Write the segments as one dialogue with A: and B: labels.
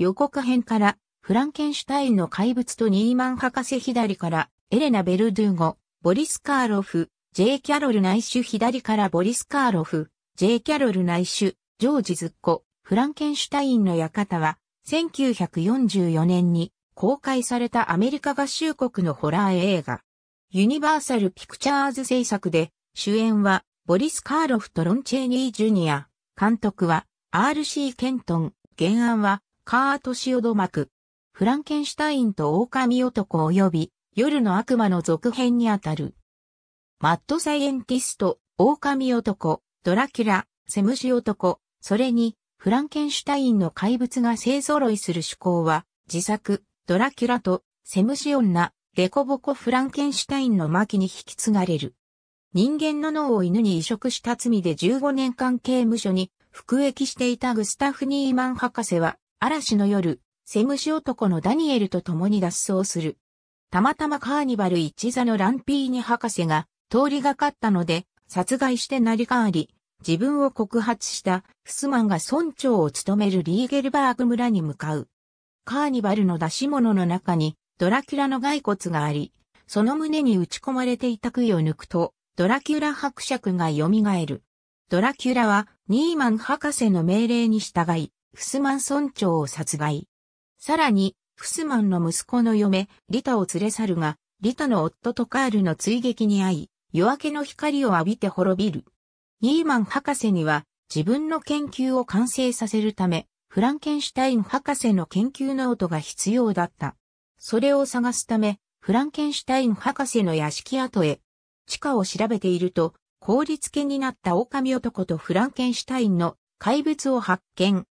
A: 予告編から、フランケンシュタインの怪物とニーマン博士左から、エレナ・ベルドゥーゴ、ボリス・カーロフ、J・ キャロル・ナイシュ左からボリス・カーロフ、J・ キャロル・ナイシュ、ジョージ・ズッコ、フランケンシュタインの館は、1944年に公開されたアメリカ合衆国のホラー映画。ユニバーサル・ピクチャーズ制作で、主演は、ボリス・カーロフとロンチェーニー・ジュニア。監督は、R.C. ケントン。原案は、カートシオド・マク、フランケンシュタインと狼男及び夜の悪魔の続編にあたる。マッドサイエンティスト、狼男、ドラキュラ、セムシ男、それにフランケンシュタインの怪物が勢揃いする趣向は、自作、ドラキュラとセムシ女、デコボコフランケンシュタインの巻に引き継がれる。人間の脳を犬に移植した罪で15年間刑務所に服役していたグスタフ・ニーマン博士は、嵐の夜、セムシ男のダニエルと共に脱走する。たまたまカーニバル一座のランピーニ博士が通りがかったので殺害して成り代わり、自分を告発したフスマンが村長を務めるリーゲルバーグ村に向かう。カーニバルの出し物の中にドラキュラの骸骨があり、その胸に打ち込まれていた杭を抜くと、ドラキュラ伯爵が蘇る。ドラキュラはニーマン博士の命令に従い、フスマン村長を殺害。さらに、フスマンの息子の嫁、リタを連れ去るが、リタの夫トカールの追撃に遭い、夜明けの光を浴びて滅びる。ニーマン博士には、自分の研究を完成させるため、フランケンシュタイン博士の研究ノートが必要だった。それを探すため、フランケンシュタイン博士の屋敷跡へ。地下を調べていると、凍りつけになった狼男とフランケンシュタインの怪物を発見。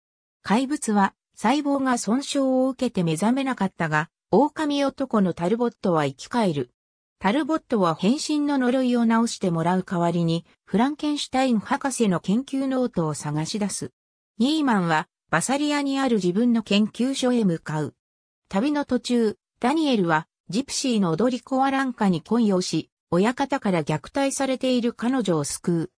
A: 怪物は細胞が損傷を受けて目覚めなかったが、狼男のタルボットは生き返る。タルボットは変身の呪いを直してもらう代わりに、フランケンシュタイン博士の研究ノートを探し出す。ニーマンは、バサリアにある自分の研究所へ向かう。旅の途中、ダニエルは、ジプシーの踊り子アランカに恋をし、親方から虐待されている彼女を救う。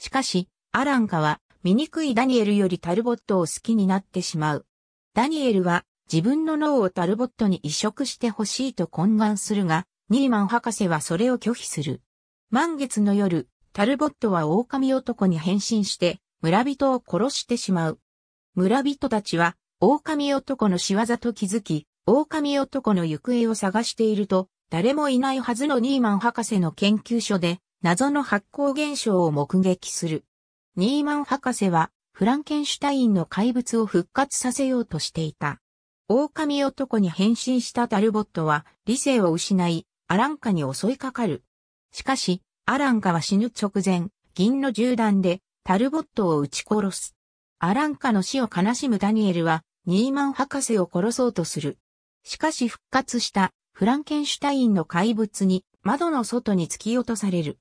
A: しかし、アランカは、醜いダニエルよりタルボットを好きになってしまう。ダニエルは自分の脳をタルボットに移植してほしいと懇願するが、ニーマン博士はそれを拒否する。満月の夜、タルボットは狼男に変身して村人を殺してしまう。村人たちは狼男の仕業と気づき、狼男の行方を探していると、誰もいないはずのニーマン博士の研究所で、謎の発光現象を目撃する。ニーマン博士は、フランケンシュタインの怪物を復活させようとしていた。狼男に変身したタルボットは、理性を失い、アランカに襲いかかる。しかし、アランカは死ぬ直前、銀の銃弾で、タルボットを撃ち殺す。アランカの死を悲しむダニエルは、ニーマン博士を殺そうとする。しかし復活した、フランケンシュタインの怪物に、窓の外に突き落とされる。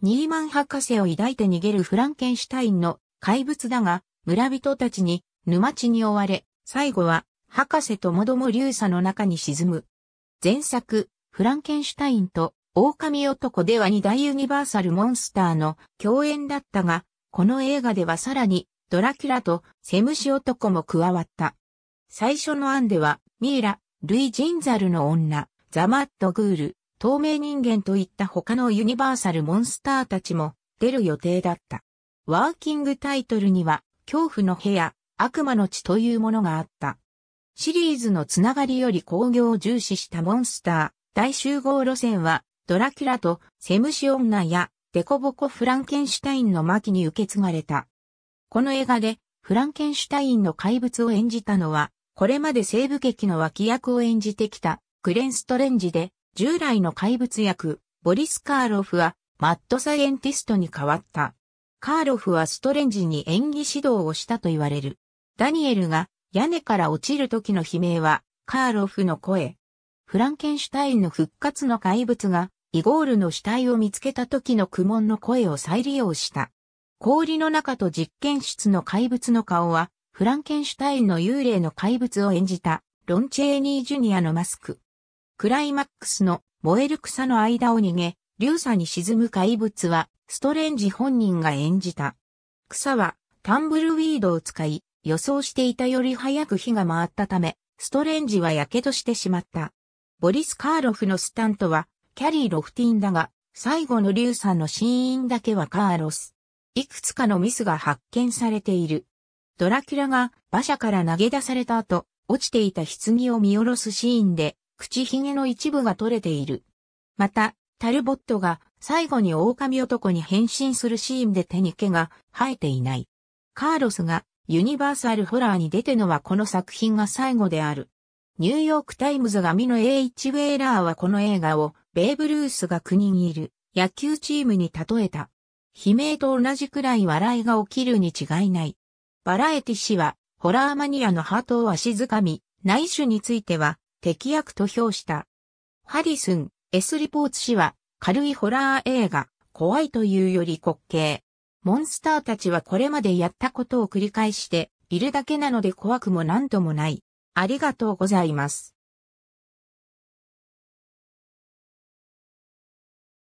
A: ニーマン博士を抱いて逃げるフランケンシュタインの怪物だが、村人たちに沼地に追われ、最後は博士ともども流砂の中に沈む。前作、フランケンシュタインと狼男では二大ユニバーサルモンスターの共演だったが、この映画ではさらにドラキュラとセムシ男も加わった。最初の案では、ミイラ、ルイ・ジンザルの女、ザマット・グール、透明人間といった他のユニバーサルモンスターたちも出る予定だった。ワーキングタイトルには、恐怖の部屋、悪魔の血というものがあった。シリーズのつながりより工業を重視したモンスター、大集合路線は、ドラキュラとセムシ女やデコボコフランケンシュタインの巻に受け継がれた。この映画で、フランケンシュタインの怪物を演じたのは、これまで西部劇の脇役を演じてきた、グレン・ストレンジで、従来の怪物役、ボリス・カーロフは、マッドサイエンティストに変わった。カーロフはストレンジに演技指導をしたと言われる。ダニエルが屋根から落ちる時の悲鳴は、カーロフの声。フランケンシュタインの復活の怪物が、イゴールの死体を見つけた時の苦悶の声を再利用した。氷の中と実験室の怪物の顔は、フランケンシュタインの幽霊の怪物を演じた、ロンチェーニー・ジュニアのマスク。クライマックスの燃える草の間を逃げ、流砂に沈む怪物は、ストレンジ本人が演じた。草は、タンブルウィードを使い、予想していたより早く火が回ったため、ストレンジは火傷してしまった。ボリス・カーロフのスタントは、キャリー・ロフティンだが、最後の流ュさんの死因だけはカーロス。いくつかのミスが発見されている。ドラキュラが馬車から投げ出された後、落ちていた棺を見下ろすシーンで、口ひげの一部が取れている。また、タルボットが最後に狼男に変身するシーンで手に毛が生えていない。カーロスがユニバーサルホラーに出てのはこの作品が最後である。ニューヨークタイムズが見の H. ウェイラーはこの映画をベーブ・ルースが国にいる野球チームに例えた。悲鳴と同じくらい笑いが起きるに違いない。バラエティ氏はホラーマニアのハートを足づかみ、内緒については適役と評した。ハリスン、S リポーツ氏は、軽いホラー映画、怖いというより滑稽。モンスターたちはこれまでやったことを繰り返しているだけなので怖くも何ともない。ありがとうございます。